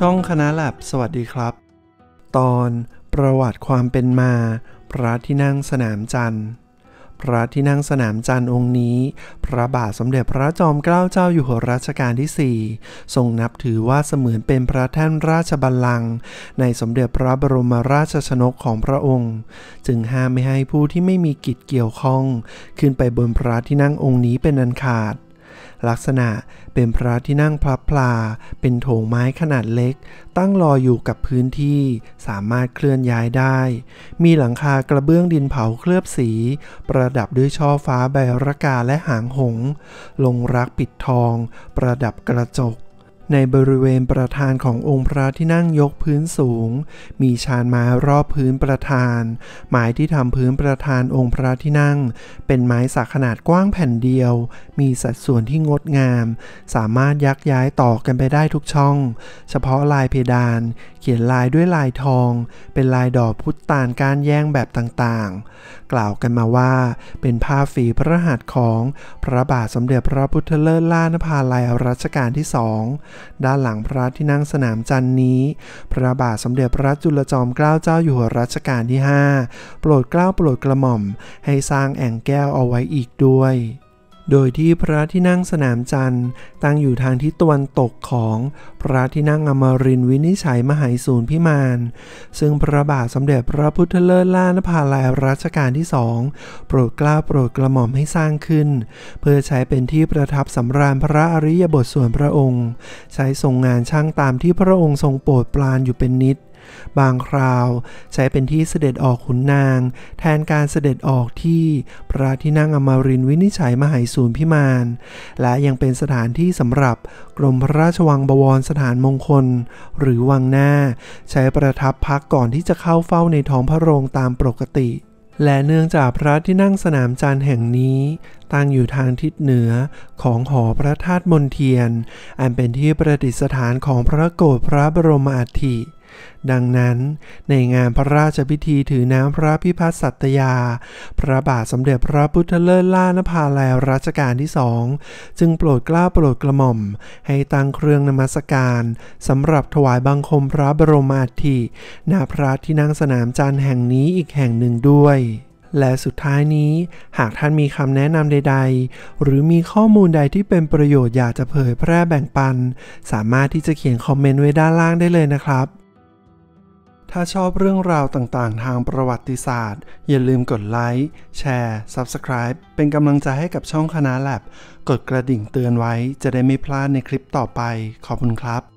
ช่องคณะ l ลบสวัสดีครับ ตอน ประวัติความเป็นมา พระที่นั่งสนามจันทร์ พระที่นั่งสนามจันทร์องค์นี้ พระบาทสมเด็จพระจอมเกล้าเจ้าอยู่หัวรัชกาลที่4ทรงนับถือว่าเสมือนเป็นพระแท่นราชบัลลังก์ในสมเด็จพระบรมราชชนกของพระองค์ จึงห้ามไม่ให้ผู้ที่ไม่มีกิจเกี่ยวข้อง ขึ้นไปบนพระที่นั่งองค์นี้เป็นอันขาดลักษณะเป็นพระที่นั่งพลับพลาเป็นโถงไม้ขนาดเล็ก ตั้งรออยู่กับพื้นที่สามารถเคลื่อนย้ายได้ มีหลังคากระเบื้องดินเผาเคลือบสี ประดับด้วยช่อฟ้าใบระกาและหางหง ลงรักปิดทองประดับกระจกในบริเวณประธานขององค์พระที่นั่งยกพื้นสูง มีชานไม้รอบพื้นประธาน ไม้ที่ทำพื้นประธานองค์พระที่นั่ง เป็นไม้สักขนาดกว้างแผ่นเดียว มีสัดส่วนที่งดงาม สามารถยักย้ายต่อกันไปได้ทุกช่อง เฉพาะลายเพดานเขียนลายด้วยลายทอง เป็นลายดอกพุทตาลการแย่งแบบต่างๆ กล่าวกันมาว่า เป็นภาพฝีพระหัตถ์ของพระบาทสมเด็จพระพุทธเลิศล่านภาลัยรัชกาลที่สองด้านหลังพระที่นั่งสนามจันนี้ พระบาทสมเด็จพระจุลจอมเกล้าเจ้าอยู่หัวรัชกาลที่ 5 โปรดเกล้าโปรดกระหม่อมให้สร้างแอ่งแก้วเอาไว้อีกด้วยโดยที่พระที่นั่งสนามจันทร์ตั้งอยู่ทางทิศตะวันตกของพระที่นั่งอมรินวินิชัยมหายศูนย์พิมาน ซึ่ง พระบาทสมเด็จพระพุทธเลิศล้านภาลายรัชกาลที่สองโปรดกล้าโปรดกระหม่อมให้สร้างขึ้น เพื่อใช้เป็นที่ประทับสำราญพระอริยบทส่วนพระองค์ ใช้ทรงงานช่างตามที่พระองค์ทรงโปรดปรานอยู่เป็นนิดบางคราวใช้เป็นที่เสด็จออกขุนนาง แทนการเสด็จออกที่พระที่นั่งอมรินวินิจฉัยมหายสูนพิมาน และยังเป็นสถานที่สำหรับ กรมพระราชวังบวรสถานมงคล หรือวังหน้า ใช้ประทับพักก่อนที่จะเข้าเฝ้าในท้องพระโรงตามปกติ และเนื่องจากพระที่นั่งสนามจันทร์แห่งนี้ ตั้งอยู่ทางทิศเหนือของหอพระธาตุมนเทียน อันเป็นที่ประดิษฐานของพระโกรธพระบรมอาฐิดังนั้น ในงานพระราชพิธีถือน้ำพระพิพัฒน์สัตยา พระบาทสมเด็จพระพุทธเลิศล่านภาลัยรัชกาลที่สอง จึงโปรดกล้าโปรดกระหม่อม ให้ตั้งเครื่องนมัสการ สำหรับถวายบังคมพระบรมอาฐิณพระที่นั่งสนามจันทร์แห่งนี้อีกแห่งหนึ่งด้วย และสุดท้ายนี้หากท่านมีคำแนะนำใดๆ หรือมีข้อมูลใดที่เป็นประโยชน์อยากจะเผยแพร่แบ่งปัน สามารถที่จะเขียนคอมเมนต์ไว้ด้านล่างได้เลยนะครับถ้าชอบเรื่องราวต่างๆ ทางประวัติศาสตร์ อย่าลืมกดไลค์ แชร์ Subscribe เป็นกำลังใจให้กับช่องคณะแลบกดกระดิ่งเตือนไว้ จะได้ไม่พลาดในคลิปต่อไป ขอบคุณครับ